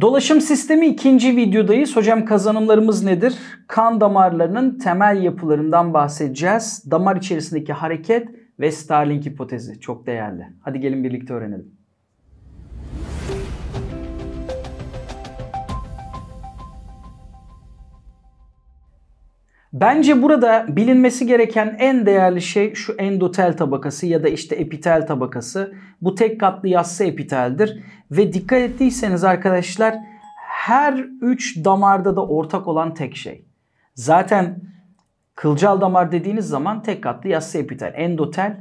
Dolaşım sistemi ikinci videodayız. Hocam kazanımlarımız nedir? Kan damarlarının temel yapılarından bahsedeceğiz. Damar içerisindeki hareket ve Starling hipotezi çok değerli. Hadi gelin birlikte öğrenelim. Bence burada bilinmesi gereken en değerli şey şu endotel tabakası ya da işte epitel tabakası. Bu tek katlı yassı epiteldir. Ve dikkat ettiyseniz arkadaşlar her üç damarda da ortak olan tek şey. Zaten kılcal damar dediğiniz zaman tek katlı yassı epitel, endotel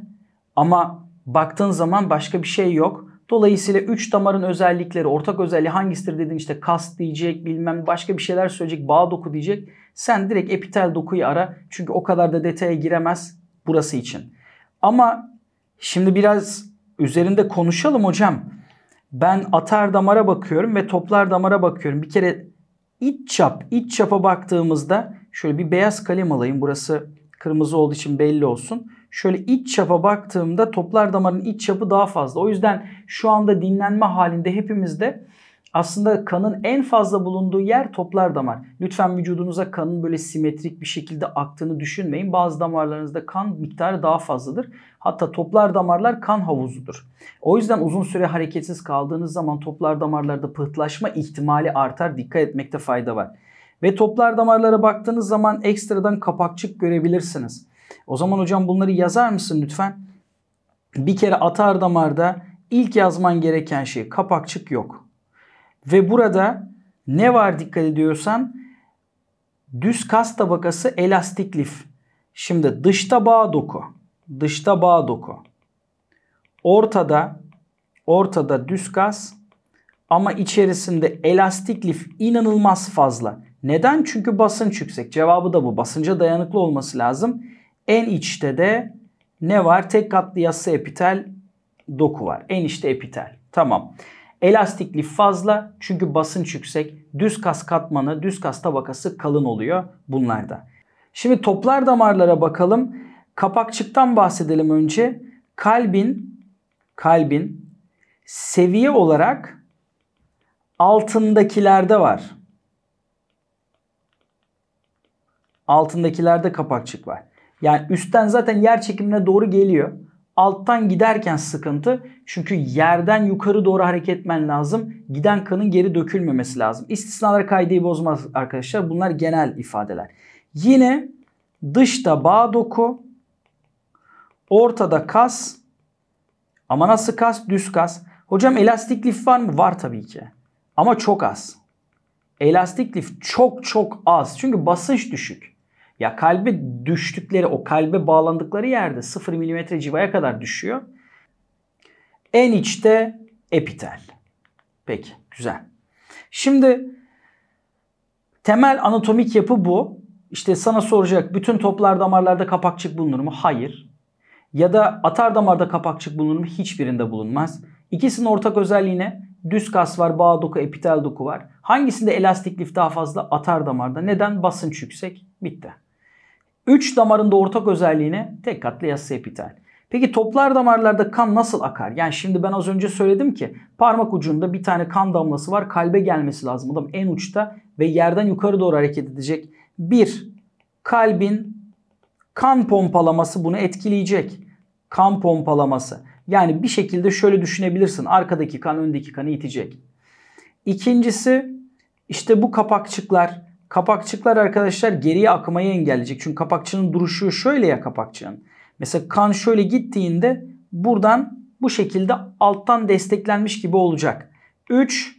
ama baktığın zaman başka bir şey yok. Dolayısıyla 3 damarın özellikleri, ortak özelliği hangisidir dedin işte kas diyecek, bilmem başka bir şeyler söyleyecek, bağ doku diyecek. Sen direkt epitel dokuyu ara. Çünkü o kadar da detaya giremez burası için. Ama şimdi biraz üzerinde konuşalım hocam. Ben atar damara bakıyorum ve toplar damara bakıyorum. Bir kere iç çap, iç çapa baktığımızda şöyle bir beyaz kalem alayım. Burası kırmızı olduğu için belli olsun şöyle iç çapa baktığımda toplar damarın iç çapı daha fazla. O yüzden şu anda dinlenme halinde hepimizde aslında kanın en fazla bulunduğu yer toplar damar. Lütfen vücudunuza kanın böyle simetrik bir şekilde aktığını düşünmeyin. Bazı damarlarınızda kan miktarı daha fazladır. Hatta toplar damarlar kan havuzudur. O yüzden uzun süre hareketsiz kaldığınız zaman toplar damarlarda pıhtılaşma ihtimali artar. Dikkat etmekte fayda var. Ve toplar damarlara baktığınız zaman ekstradan kapakçık görebilirsiniz. O zaman hocam bunları yazar mısın lütfen? Bir kere atar damarda ilk yazman gereken şey kapakçık yok. Ve burada ne var dikkat ediyorsan düz kas tabakası elastik lif. Şimdi dışta bağ doku. Dışta bağ doku. Ortada ortada düz kas ama içerisinde elastik lif inanılmaz fazla. Neden? Çünkü basınç yüksek. Cevabı da bu. Basınca dayanıklı olması lazım. En içte de ne var? Tek katlı yassı epitel doku var. En içte epitel. Tamam. Elastik fazla çünkü basınç yüksek. Düz kas katmanı, düz kas tabakası kalın oluyor bunlarda. Şimdi toplar damarlara bakalım. Kapakçıktan bahsedelim önce. Kalbin kalbin seviye olarak altındakilerde var. Altındakilerde kapakçık var. Yani üstten zaten yer çekimine doğru geliyor. Alttan giderken sıkıntı. Çünkü yerden yukarı doğru hareket etmen lazım. Giden kanın geri dökülmemesi lazım. İstisnalar kaideyi bozmaz arkadaşlar. Bunlar genel ifadeler. Yine dışta bağ doku, ortada kas ama nasıl kas? Düz kas. Hocam elastik lif var mı? Var tabii ki. Ama çok az. Elastik lif çok çok az. Çünkü basınç düşük. Ya kalbe düştükleri o kalbe bağlandıkları yerde 0 mm civaya kadar düşüyor. En içte epitel. Peki güzel. Şimdi temel anatomik yapı bu. İşte sana soracak bütün toplar damarlarda kapakçık bulunur mu? Hayır. Ya da atar damarda kapakçık bulunur mu? Hiçbirinde bulunmaz. İkisinin ortak özelliğine Düz kas var, bağ doku, epitel doku var. Hangisinde elastik lif daha fazla? Atar damarda. Neden? Basınç yüksek. Bitti. 3 damarında ortak özelliğine tek katlı yassı epitel. Peki toplar damarlarda kan nasıl akar? Yani şimdi ben az önce söyledim ki parmak ucunda bir tane kan damlası var. Kalbe gelmesi lazım. Adam en uçta ve yerden yukarı doğru hareket edecek. Bir, kalbin kan pompalaması bunu etkileyecek. Kan pompalaması. Yani bir şekilde şöyle düşünebilirsin. Arkadaki kan öndeki kanı itecek. İkincisi işte bu kapakçıklar Kapakçıklar arkadaşlar geriye akmayı engelleyecek. Çünkü kapakçının duruşu şöyle ya kapakçığın. Mesela kan şöyle gittiğinde buradan bu şekilde alttan desteklenmiş gibi olacak. 3.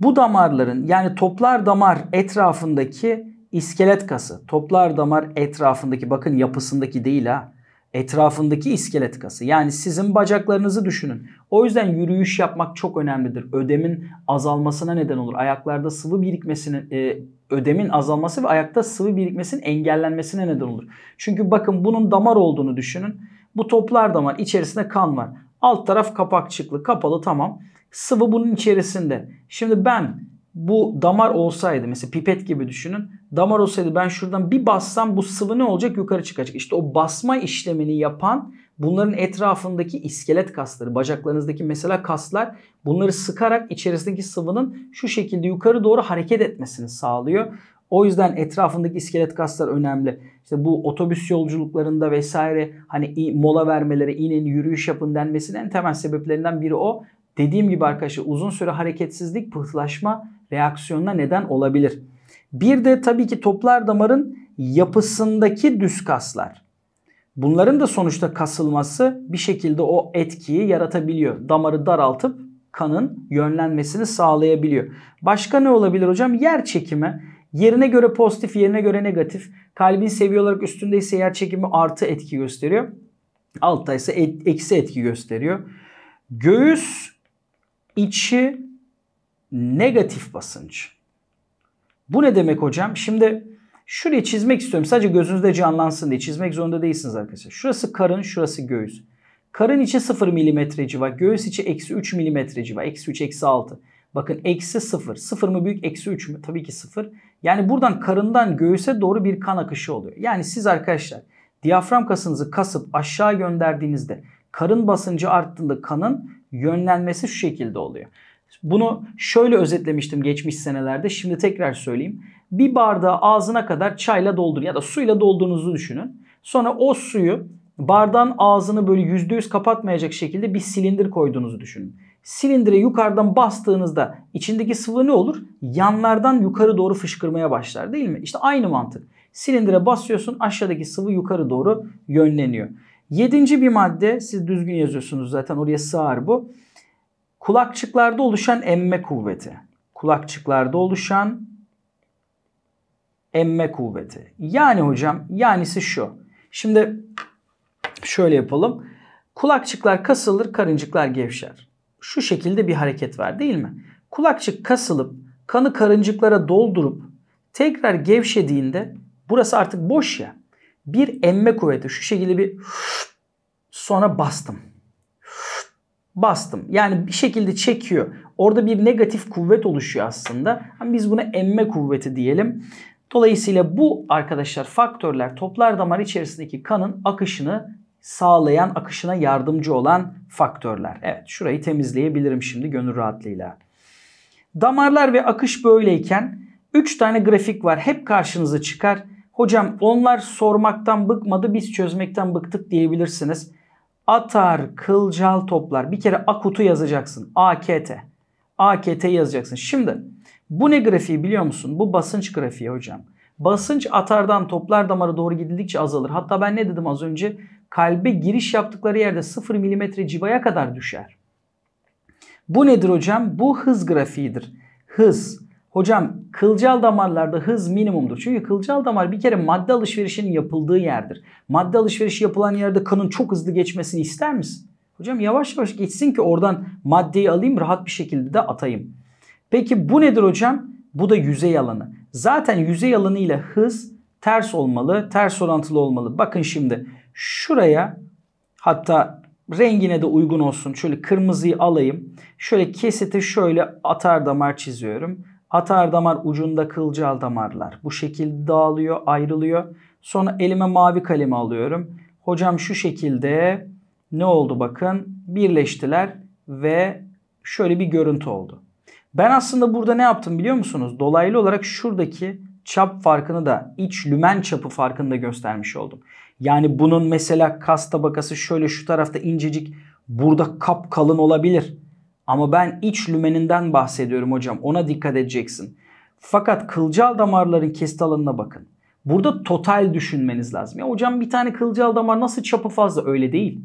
Bu damarların yani toplar damar etrafındaki iskelet kası. Toplar damar etrafındaki bakın yapısındaki değil ha etrafındaki iskelet kası. Yani sizin bacaklarınızı düşünün. O yüzden yürüyüş yapmak çok önemlidir. Ödemin azalmasına neden olur. Ayaklarda sıvı birikmesinin e, ödemin azalması ve ayakta sıvı birikmesinin engellenmesine neden olur. Çünkü bakın bunun damar olduğunu düşünün. Bu toplar damar içerisinde kan var. Alt taraf kapakçıklı, kapalı tamam. Sıvı bunun içerisinde. Şimdi ben bu damar olsaydı mesela pipet gibi düşünün. Damar olsaydı ben şuradan bir bassam bu sıvı ne olacak? Yukarı çıkacak. İşte o basma işlemini yapan bunların etrafındaki iskelet kasları, bacaklarınızdaki mesela kaslar bunları sıkarak içerisindeki sıvının şu şekilde yukarı doğru hareket etmesini sağlıyor. O yüzden etrafındaki iskelet kaslar önemli. İşte bu otobüs yolculuklarında vesaire hani mola vermeleri, inin, yürüyüş yapın denmesinin en temel sebeplerinden biri o. Dediğim gibi arkadaşlar uzun süre hareketsizlik pıhtılaşma reaksiyonuna neden olabilir. Bir de tabii ki toplar damarın yapısındaki düz kaslar. Bunların da sonuçta kasılması bir şekilde o etkiyi yaratabiliyor. Damarı daraltıp kanın yönlenmesini sağlayabiliyor. Başka ne olabilir hocam? Yer çekimi. Yerine göre pozitif, yerine göre negatif. Kalbin seviye olarak üstündeyse yer çekimi artı etki gösteriyor. Altta ise et, eksi etki gösteriyor. Göğüs içi negatif basınç. Bu ne demek hocam? Şimdi şurayı çizmek istiyorum. Sadece gözünüzde canlansın diye çizmek zorunda değilsiniz arkadaşlar. Şurası karın, şurası göğüs. Karın içi 0 mm civa, göğüs içi eksi 3 mm civa, eksi 3, eksi 6. Bakın eksi 0. 0 mı büyük, eksi 3 mü? Tabii ki 0. Yani buradan karından göğüse doğru bir kan akışı oluyor. Yani siz arkadaşlar diyafram kasınızı kasıp aşağı gönderdiğinizde karın basıncı arttığında kanın yönlenmesi şu şekilde oluyor. Bunu şöyle özetlemiştim geçmiş senelerde. Şimdi tekrar söyleyeyim. Bir bardağı ağzına kadar çayla doldurun ya da suyla dolduğunuzu düşünün. Sonra o suyu bardağın ağzını böyle %100 kapatmayacak şekilde bir silindir koyduğunuzu düşünün. Silindire yukarıdan bastığınızda içindeki sıvı ne olur? Yanlardan yukarı doğru fışkırmaya başlar değil mi? İşte aynı mantık. Silindire basıyorsun aşağıdaki sıvı yukarı doğru yönleniyor. Yedinci bir madde siz düzgün yazıyorsunuz zaten oraya sığar bu. Kulakçıklarda oluşan emme kuvveti. Kulakçıklarda oluşan emme kuvveti. Yani hocam yanisi şu. Şimdi şöyle yapalım. Kulakçıklar kasılır, karıncıklar gevşer. Şu şekilde bir hareket var değil mi? Kulakçık kasılıp kanı karıncıklara doldurup tekrar gevşediğinde burası artık boş ya bir emme kuvveti. Şu şekilde bir sonra bastım. Bastım. Yani bir şekilde çekiyor. Orada bir negatif kuvvet oluşuyor aslında. Ama biz buna emme kuvveti diyelim. Dolayısıyla bu arkadaşlar faktörler toplar damar içerisindeki kanın akışını sağlayan, akışına yardımcı olan faktörler. Evet şurayı temizleyebilirim şimdi gönül rahatlığıyla. Damarlar ve akış böyleyken 3 tane grafik var. Hep karşınıza çıkar. Hocam onlar sormaktan bıkmadı biz çözmekten bıktık diyebilirsiniz. Atar kılcal toplar. Bir kere akutu yazacaksın. AKT. AKT yazacaksın. Şimdi bu ne grafiği biliyor musun? Bu basınç grafiği hocam. Basınç atardan toplar damarı doğru gidildikçe azalır. Hatta ben ne dedim az önce? Kalbe giriş yaptıkları yerde 0 mm civaya kadar düşer. Bu nedir hocam? Bu hız grafiğidir. Hız. Hocam Kılcal damarlarda hız minimumdur. Çünkü kılcal damar bir kere madde alışverişinin yapıldığı yerdir. Madde alışverişi yapılan yerde kanın çok hızlı geçmesini ister misin? Hocam yavaş yavaş geçsin ki oradan maddeyi alayım rahat bir şekilde de atayım. Peki bu nedir hocam? Bu da yüzey alanı. Zaten yüzey alanı ile hız ters olmalı, ters orantılı olmalı. Bakın şimdi şuraya hatta rengine de uygun olsun. Şöyle kırmızıyı alayım. Şöyle kesite şöyle atar damar çiziyorum. Atar damar ucunda kılcal damarlar. Bu şekilde dağılıyor, ayrılıyor. Sonra elime mavi kalemi alıyorum. Hocam şu şekilde ne oldu bakın? Birleştiler ve şöyle bir görüntü oldu. Ben aslında burada ne yaptım biliyor musunuz? Dolaylı olarak şuradaki çap farkını da iç lümen çapı farkını da göstermiş oldum. Yani bunun mesela kas tabakası şöyle şu tarafta incecik burada kap kalın olabilir. Ama ben iç lümeninden bahsediyorum hocam. Ona dikkat edeceksin. Fakat kılcal damarların kesti alanına bakın. Burada total düşünmeniz lazım. Ya hocam bir tane kılcal damar nasıl çapı fazla? Öyle değil.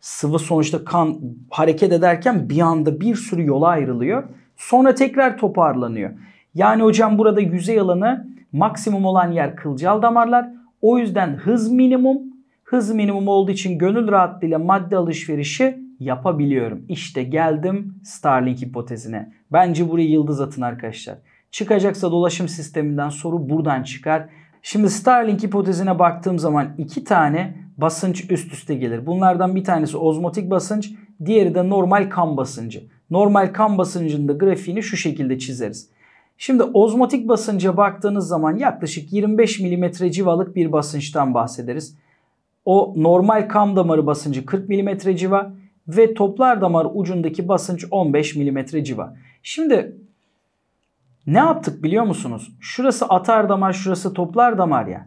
Sıvı sonuçta kan hareket ederken bir anda bir sürü yola ayrılıyor. Sonra tekrar toparlanıyor. Yani hocam burada yüzey alanı maksimum olan yer kılcal damarlar. O yüzden hız minimum. Hız minimum olduğu için gönül rahatlığıyla madde alışverişi yapabiliyorum. İşte geldim Starlink hipotezine. Bence buraya yıldız atın arkadaşlar. Çıkacaksa dolaşım sisteminden soru buradan çıkar. Şimdi Starlink hipotezine baktığım zaman iki tane basınç üst üste gelir. Bunlardan bir tanesi ozmotik basınç, diğeri de normal kan basıncı. Normal kan basıncında grafiğini şu şekilde çizeriz. Şimdi ozmotik basınca baktığınız zaman yaklaşık 25 mm civalık bir basınçtan bahsederiz. O normal kan damarı basıncı 40 mm civa ve toplar damar ucundaki basınç 15 mm civa. Şimdi ne yaptık biliyor musunuz? Şurası atar damar, şurası toplar damar ya.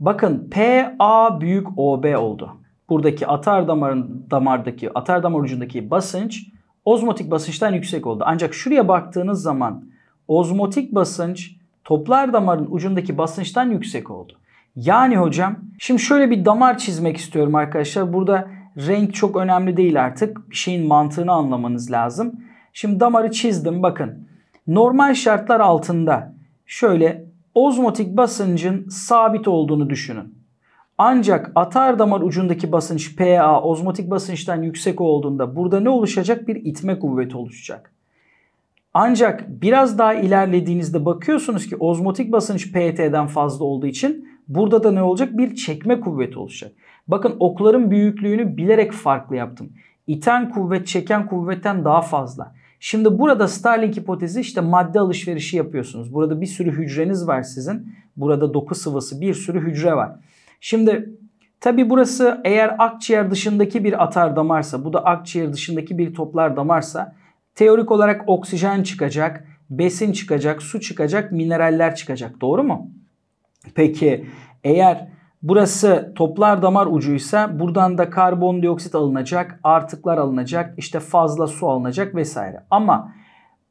Bakın PA büyük OB oldu. Buradaki atar damarın damardaki atar damar ucundaki basınç ozmotik basınçtan yüksek oldu. Ancak şuraya baktığınız zaman ozmotik basınç toplar damarın ucundaki basınçtan yüksek oldu. Yani hocam şimdi şöyle bir damar çizmek istiyorum arkadaşlar. Burada renk çok önemli değil artık. Bir şeyin mantığını anlamanız lazım. Şimdi damarı çizdim bakın. Normal şartlar altında şöyle ozmotik basıncın sabit olduğunu düşünün. Ancak atar damar ucundaki basınç PA ozmotik basınçtan yüksek olduğunda burada ne oluşacak? Bir itme kuvveti oluşacak. Ancak biraz daha ilerlediğinizde bakıyorsunuz ki ozmotik basınç PT'den fazla olduğu için burada da ne olacak? Bir çekme kuvveti oluşacak. Bakın okların büyüklüğünü bilerek farklı yaptım. İten kuvvet çeken kuvvetten daha fazla. Şimdi burada Starling hipotezi işte madde alışverişi yapıyorsunuz. Burada bir sürü hücreniz var sizin. Burada doku sıvısı bir sürü hücre var. Şimdi tabi burası eğer akciğer dışındaki bir atar damarsa bu da akciğer dışındaki bir toplar damarsa teorik olarak oksijen çıkacak, besin çıkacak, su çıkacak, mineraller çıkacak. Doğru mu? Peki eğer Burası toplar damar ucuysa buradan da karbondioksit alınacak, artıklar alınacak, işte fazla su alınacak vesaire. Ama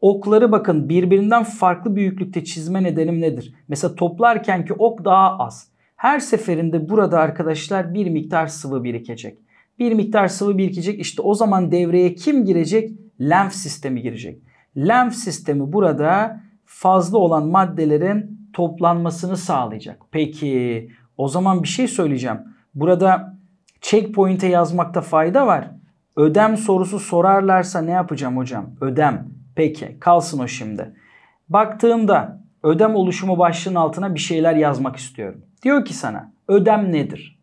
okları bakın birbirinden farklı büyüklükte çizme nedenim nedir? Mesela toplarken ki ok daha az. Her seferinde burada arkadaşlar bir miktar sıvı birikecek. Bir miktar sıvı birikecek. işte o zaman devreye kim girecek? Lenf sistemi girecek. Lenf sistemi burada fazla olan maddelerin toplanmasını sağlayacak. Peki o zaman bir şey söyleyeceğim. Burada checkpoint'e yazmakta fayda var. Ödem sorusu sorarlarsa ne yapacağım hocam? Ödem. Peki kalsın o şimdi. Baktığımda ödem oluşumu başlığının altına bir şeyler yazmak istiyorum. Diyor ki sana ödem nedir?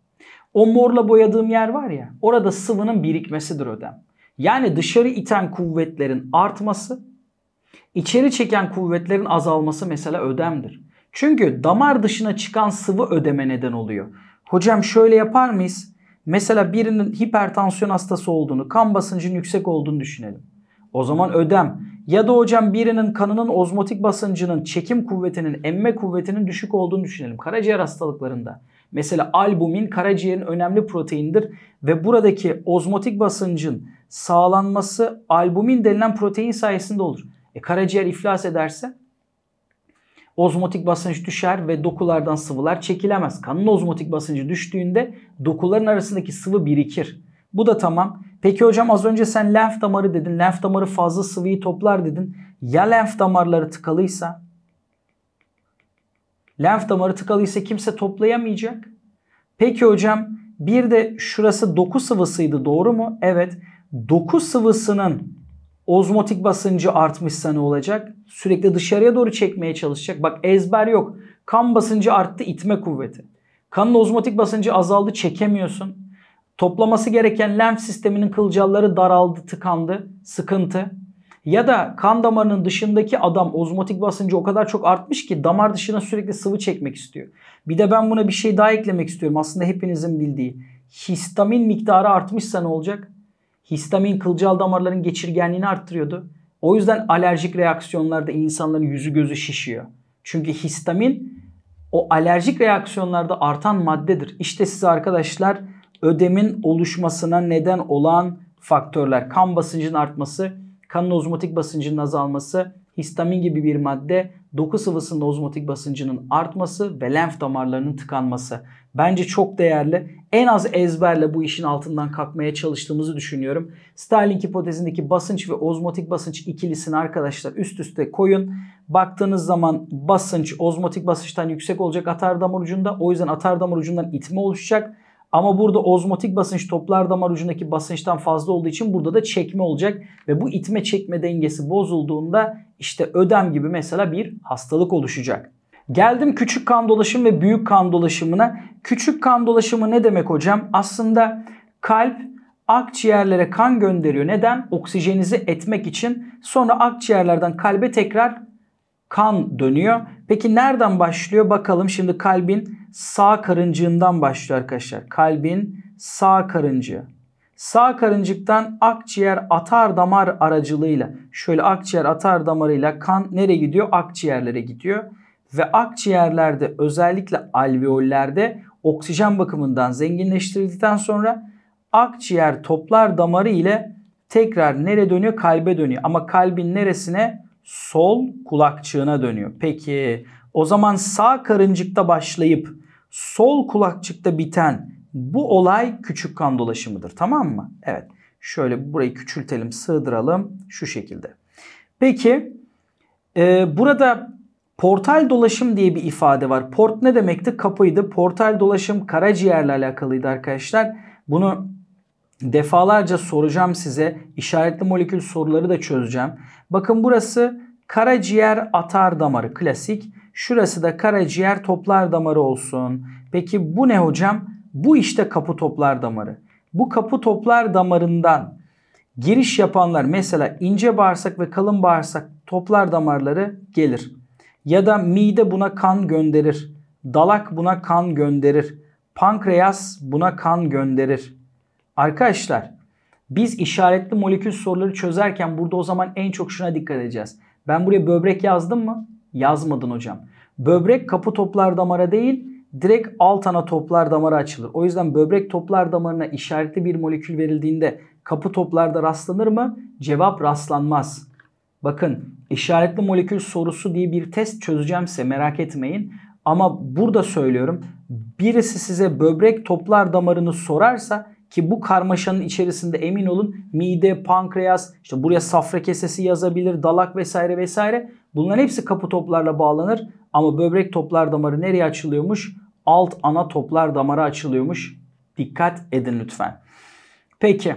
O morla boyadığım yer var ya orada sıvının birikmesidir ödem. Yani dışarı iten kuvvetlerin artması, içeri çeken kuvvetlerin azalması mesela ödemdir. Çünkü damar dışına çıkan sıvı ödeme neden oluyor. Hocam şöyle yapar mıyız? Mesela birinin hipertansiyon hastası olduğunu, kan basıncının yüksek olduğunu düşünelim. O zaman ödem ya da hocam birinin kanının ozmotik basıncının, çekim kuvvetinin, emme kuvvetinin düşük olduğunu düşünelim. Karaciğer hastalıklarında. Mesela albumin karaciğerin önemli proteindir ve buradaki ozmotik basıncın sağlanması albumin denilen protein sayesinde olur. E karaciğer iflas ederse Ozmotik basınç düşer ve dokulardan sıvılar çekilemez. Kanın ozmotik basıncı düştüğünde dokuların arasındaki sıvı birikir. Bu da tamam. Peki hocam az önce sen lenf damarı dedin. Lenf damarı fazla sıvıyı toplar dedin. Ya lenf damarları tıkalıysa? Lenf damarı tıkalıysa kimse toplayamayacak. Peki hocam bir de şurası doku sıvısıydı doğru mu? Evet. Doku sıvısının Ozmotik basıncı artmışsa ne olacak? Sürekli dışarıya doğru çekmeye çalışacak. Bak ezber yok. Kan basıncı arttı itme kuvveti. Kanın ozmotik basıncı azaldı çekemiyorsun. Toplaması gereken lenf sisteminin kılcalları daraldı, tıkandı, sıkıntı. Ya da kan damarının dışındaki adam ozmotik basıncı o kadar çok artmış ki damar dışına sürekli sıvı çekmek istiyor. Bir de ben buna bir şey daha eklemek istiyorum. Aslında hepinizin bildiği. Histamin miktarı artmışsa ne olacak? Histamin kılcal damarların geçirgenliğini arttırıyordu. O yüzden alerjik reaksiyonlarda insanların yüzü gözü şişiyor. Çünkü histamin o alerjik reaksiyonlarda artan maddedir. İşte size arkadaşlar ödemin oluşmasına neden olan faktörler. Kan basıncının artması, kanın ozmotik basıncının azalması, histamin gibi bir madde doku sıvısının ozmotik basıncının artması ve lenf damarlarının tıkanması. Bence çok değerli. En az ezberle bu işin altından kalkmaya çalıştığımızı düşünüyorum. Starlink hipotezindeki basınç ve ozmotik basınç ikilisini arkadaşlar üst üste koyun. Baktığınız zaman basınç ozmotik basınçtan yüksek olacak atar damar ucunda. O yüzden atar damar ucundan itme oluşacak. Ama burada ozmotik basınç toplar damar ucundaki basınçtan fazla olduğu için burada da çekme olacak. Ve bu itme çekme dengesi bozulduğunda işte ödem gibi mesela bir hastalık oluşacak. Geldim küçük kan dolaşım ve büyük kan dolaşımına. Küçük kan dolaşımı ne demek hocam? Aslında kalp akciğerlere kan gönderiyor. Neden? Oksijenizi etmek için. Sonra akciğerlerden kalbe tekrar kan dönüyor. Peki nereden başlıyor? Bakalım şimdi kalbin sağ karıncığından başlıyor arkadaşlar. Kalbin sağ karıncığı. Sağ karıncıktan akciğer atar damar aracılığıyla şöyle akciğer atar damarıyla kan nereye gidiyor? Akciğerlere gidiyor ve akciğerlerde özellikle alveollerde oksijen bakımından zenginleştirildikten sonra akciğer toplar damarı ile tekrar nereye dönüyor? Kalbe dönüyor. Ama kalbin neresine? Sol kulakçığına dönüyor. Peki o zaman sağ karıncıkta başlayıp sol kulakçıkta biten bu olay küçük kan dolaşımıdır. Tamam mı? Evet. Şöyle burayı küçültelim, sığdıralım şu şekilde. Peki e, burada Portal dolaşım diye bir ifade var. Port ne demekti? Kapıydı. Portal dolaşım karaciğerle alakalıydı arkadaşlar. Bunu defalarca soracağım size. İşaretli molekül soruları da çözeceğim. Bakın burası karaciğer atar damarı klasik. Şurası da karaciğer toplar damarı olsun. Peki bu ne hocam? Bu işte kapı toplar damarı. Bu kapı toplar damarından giriş yapanlar mesela ince bağırsak ve kalın bağırsak toplar damarları gelir. Ya da mide buna kan gönderir. Dalak buna kan gönderir. Pankreas buna kan gönderir. Arkadaşlar biz işaretli molekül soruları çözerken burada o zaman en çok şuna dikkat edeceğiz. Ben buraya böbrek yazdım mı? Yazmadın hocam. Böbrek kapı toplar damara değil direkt alt ana toplar damara açılır. O yüzden böbrek toplar damarına işaretli bir molekül verildiğinde kapı toplarda rastlanır mı? Cevap rastlanmaz. Bakın işaretli molekül sorusu diye bir test çözeceğimse merak etmeyin. Ama burada söylüyorum birisi size böbrek toplar damarını sorarsa ki bu karmaşanın içerisinde emin olun mide, pankreas, işte buraya safra kesesi yazabilir, dalak vesaire vesaire. Bunların hepsi kapı toplarla bağlanır ama böbrek toplar damarı nereye açılıyormuş? Alt ana toplar damara açılıyormuş. Dikkat edin lütfen. Peki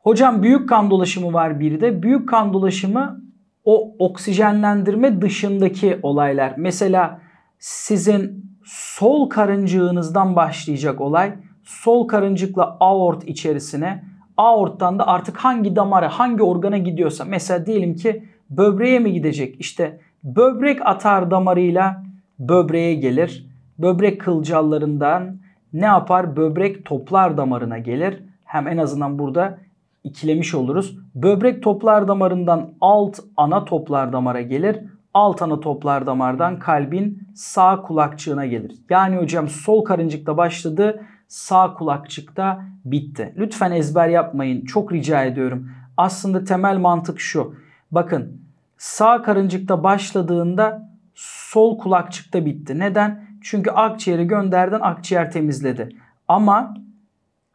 Hocam büyük kan dolaşımı var bir de. Büyük kan dolaşımı o oksijenlendirme dışındaki olaylar. Mesela sizin sol karıncığınızdan başlayacak olay sol karıncıkla aort içerisine aorttan da artık hangi damara hangi organa gidiyorsa mesela diyelim ki böbreğe mi gidecek işte böbrek atar damarıyla böbreğe gelir böbrek kılcallarından ne yapar böbrek toplar damarına gelir hem en azından burada ikilemiş oluruz. Böbrek toplar damarından alt ana toplar damara gelir. Alt ana toplar damardan kalbin sağ kulakçığına gelir. Yani hocam sol karıncıkta başladı, sağ kulakçıkta bitti. Lütfen ezber yapmayın. Çok rica ediyorum. Aslında temel mantık şu. Bakın sağ karıncıkta başladığında sol kulakçıkta bitti. Neden? Çünkü akciğeri gönderden akciğer temizledi. Ama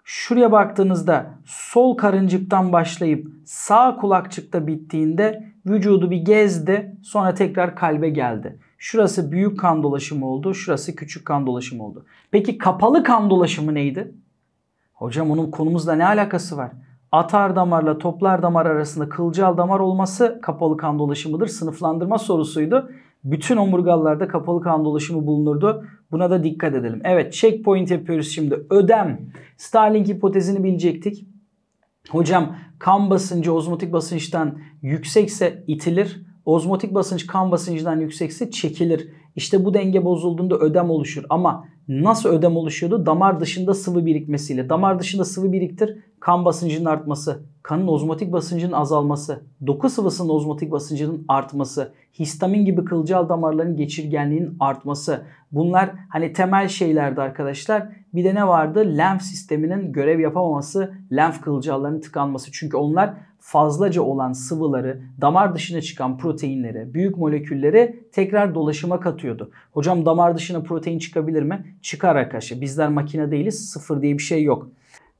Şuraya baktığınızda sol karıncıktan başlayıp sağ kulakçıkta bittiğinde vücudu bir gezdi sonra tekrar kalbe geldi. Şurası büyük kan dolaşımı oldu, şurası küçük kan dolaşımı oldu. Peki kapalı kan dolaşımı neydi? Hocam onun konumuzla ne alakası var? Atar damarla toplar damar arasında kılcal damar olması kapalı kan dolaşımıdır. Sınıflandırma sorusuydu bütün omurgalarda kapalı kan dolaşımı bulunurdu. Buna da dikkat edelim. Evet checkpoint yapıyoruz şimdi. Ödem. Starling hipotezini bilecektik. Hocam kan basıncı ozmotik basınçtan yüksekse itilir. Ozmotik basınç kan basıncından yüksekse çekilir. İşte bu denge bozulduğunda ödem oluşur. Ama nasıl ödem oluşuyordu? Damar dışında sıvı birikmesiyle. Damar dışında sıvı biriktir. Kan basıncının artması kanın ozmotik basıncının azalması, doku sıvısının ozmotik basıncının artması, histamin gibi kılcal damarların geçirgenliğinin artması. Bunlar hani temel şeylerdi arkadaşlar. Bir de ne vardı? Lenf sisteminin görev yapamaması, lenf kılcallarının tıkanması. Çünkü onlar fazlaca olan sıvıları, damar dışına çıkan proteinleri, büyük molekülleri tekrar dolaşıma katıyordu. Hocam damar dışına protein çıkabilir mi? Çıkar arkadaşlar. Bizler makine değiliz. Sıfır diye bir şey yok.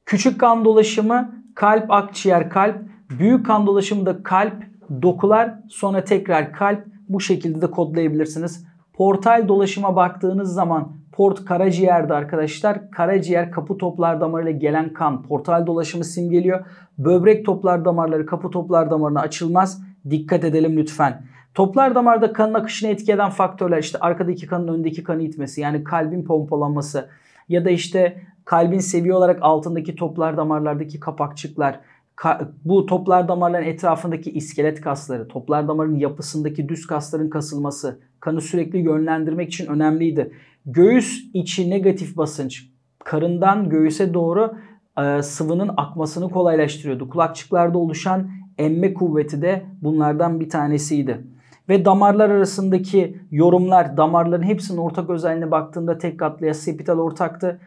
Küçük kan dolaşımı kalp akciğer kalp büyük kan dolaşımında kalp dokular sonra tekrar kalp bu şekilde de kodlayabilirsiniz. Portal dolaşıma baktığınız zaman port karaciğerde arkadaşlar karaciğer kapı toplar damarıyla gelen kan portal dolaşımı simgeliyor. Böbrek toplar damarları kapı toplar damarına açılmaz. Dikkat edelim lütfen. Toplar damarda kanın akışını etki eden faktörler işte arkadaki kanın öndeki kanı itmesi yani kalbin pompalanması ya da işte Kalbin seviye olarak altındaki toplar damarlardaki kapakçıklar, ka bu toplar damarların etrafındaki iskelet kasları, toplar damarın yapısındaki düz kasların kasılması, kanı sürekli yönlendirmek için önemliydi. Göğüs içi negatif basınç, karından göğüse doğru e, sıvının akmasını kolaylaştırıyordu. Kulakçıklarda oluşan emme kuvveti de bunlardan bir tanesiydi. Ve damarlar arasındaki yorumlar damarların hepsinin ortak özelliğine baktığında tek katlıya sepital ortaktı.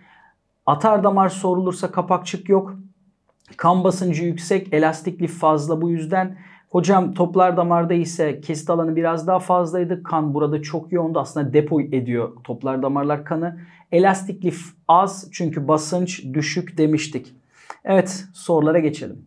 Atar damar sorulursa kapakçık yok. Kan basıncı yüksek, elastiklik fazla bu yüzden. Hocam toplar damarda ise kesit alanı biraz daha fazlaydı. Kan burada çok yoğundu. Aslında depo ediyor toplar damarlar kanı. Elastik az çünkü basınç düşük demiştik. Evet sorulara geçelim.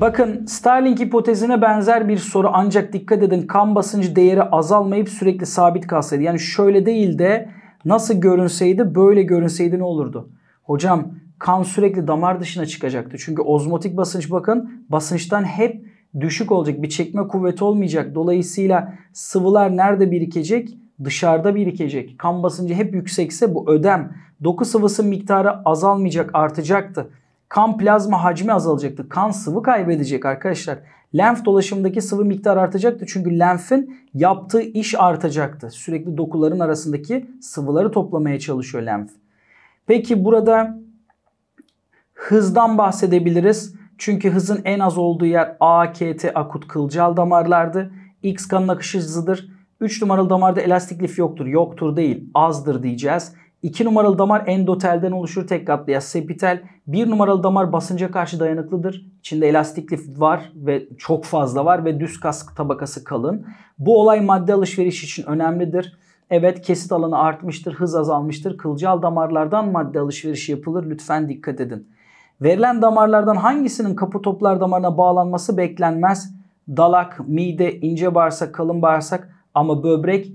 Bakın Starling hipotezine benzer bir soru ancak dikkat edin kan basıncı değeri azalmayıp sürekli sabit kalsaydı. Yani şöyle değil de Nasıl görünseydi böyle görünseydi ne olurdu? Hocam kan sürekli damar dışına çıkacaktı. Çünkü ozmotik basınç bakın basınçtan hep düşük olacak. Bir çekme kuvveti olmayacak. Dolayısıyla sıvılar nerede birikecek? Dışarıda birikecek. Kan basıncı hep yüksekse bu ödem. Doku sıvısı miktarı azalmayacak artacaktı. Kan plazma hacmi azalacaktı. Kan sıvı kaybedecek arkadaşlar. Lenf dolaşımındaki sıvı miktar artacaktı. Çünkü lenfin yaptığı iş artacaktı. Sürekli dokuların arasındaki sıvıları toplamaya çalışıyor lenf. Peki burada hızdan bahsedebiliriz. Çünkü hızın en az olduğu yer AKT akut kılcal damarlardı. X kanın akış hızıdır. 3 numaralı damarda elastik lif yoktur. Yoktur değil azdır diyeceğiz. 2 numaralı damar endotelden oluşur tek katlı ya sepitel. 1 numaralı damar basınca karşı dayanıklıdır. İçinde elastiklik var ve çok fazla var ve düz kask tabakası kalın. Bu olay madde alışveriş için önemlidir. Evet kesit alanı artmıştır, hız azalmıştır. Kılcal damarlardan madde alışverişi yapılır. Lütfen dikkat edin. Verilen damarlardan hangisinin kapı toplar damarına bağlanması beklenmez? Dalak, mide, ince bağırsak, kalın bağırsak ama böbrek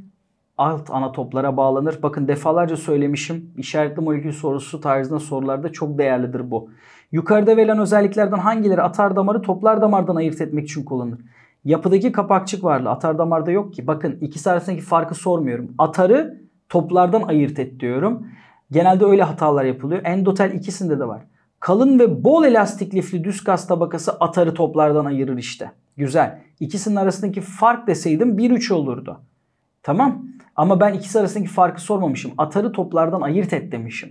alt ana toplara bağlanır. Bakın defalarca söylemişim. İşaretli molekül sorusu tarzında sorularda çok değerlidir bu. Yukarıda verilen özelliklerden hangileri atar damarı toplar damardan ayırt etmek için kullanılır? Yapıdaki kapakçık varlığı atar damarda yok ki. Bakın ikisi arasındaki farkı sormuyorum. Atarı toplardan ayırt et diyorum. Genelde öyle hatalar yapılıyor. Endotel ikisinde de var. Kalın ve bol elastik lifli düz kas tabakası atarı toplardan ayırır işte. Güzel. İkisinin arasındaki fark deseydim 1-3 olurdu. Tamam. Ama ben ikisi arasındaki farkı sormamışım. Atarı toplardan ayırt et demişim.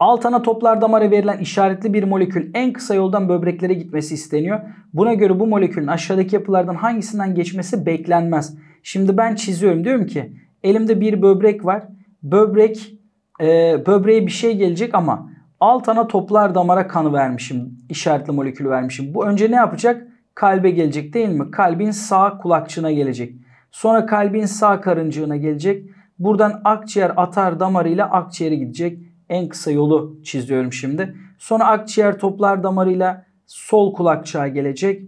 Alt ana toplar damara verilen işaretli bir molekül en kısa yoldan böbreklere gitmesi isteniyor. Buna göre bu molekülün aşağıdaki yapılardan hangisinden geçmesi beklenmez. Şimdi ben çiziyorum diyorum ki elimde bir böbrek var. Böbrek e, böbreğe bir şey gelecek ama alt ana toplar damara kanı vermişim. işaretli molekülü vermişim. Bu önce ne yapacak? Kalbe gelecek değil mi? Kalbin sağ kulakçığına gelecek. Sonra kalbin sağ karıncığına gelecek. Buradan akciğer atar damarıyla akciğere gidecek. En kısa yolu çiziyorum şimdi. Sonra akciğer toplar damarıyla sol kulakçığa gelecek.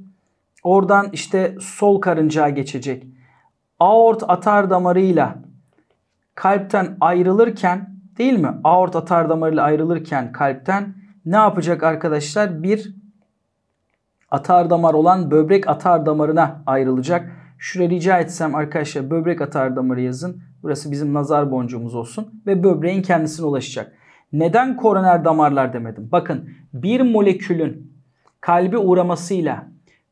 Oradan işte sol karıncağa geçecek. Aort atar damarıyla kalpten ayrılırken değil mi? Aort atar damarıyla ayrılırken kalpten ne yapacak arkadaşlar? Bir atar damar olan böbrek atar damarına ayrılacak. Şuraya rica etsem arkadaşlar böbrek atar damarı yazın. Burası bizim nazar boncuğumuz olsun. Ve böbreğin kendisine ulaşacak. Neden koroner damarlar demedim? Bakın bir molekülün kalbi uğramasıyla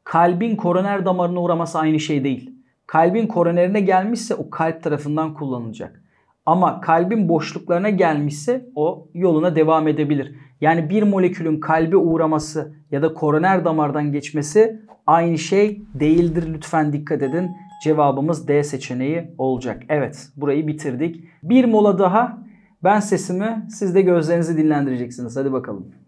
kalbin koroner damarına uğraması aynı şey değil. Kalbin koronerine gelmişse o kalp tarafından kullanılacak. Ama kalbin boşluklarına gelmişse o yoluna devam edebilir. Yani bir molekülün kalbe uğraması ya da koroner damardan geçmesi aynı şey değildir. Lütfen dikkat edin. Cevabımız D seçeneği olacak. Evet burayı bitirdik. Bir mola daha. Ben sesimi siz de gözlerinizi dinlendireceksiniz. Hadi bakalım.